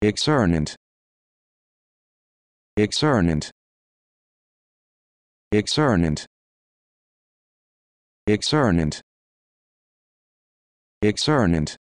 externant externant externant externant externant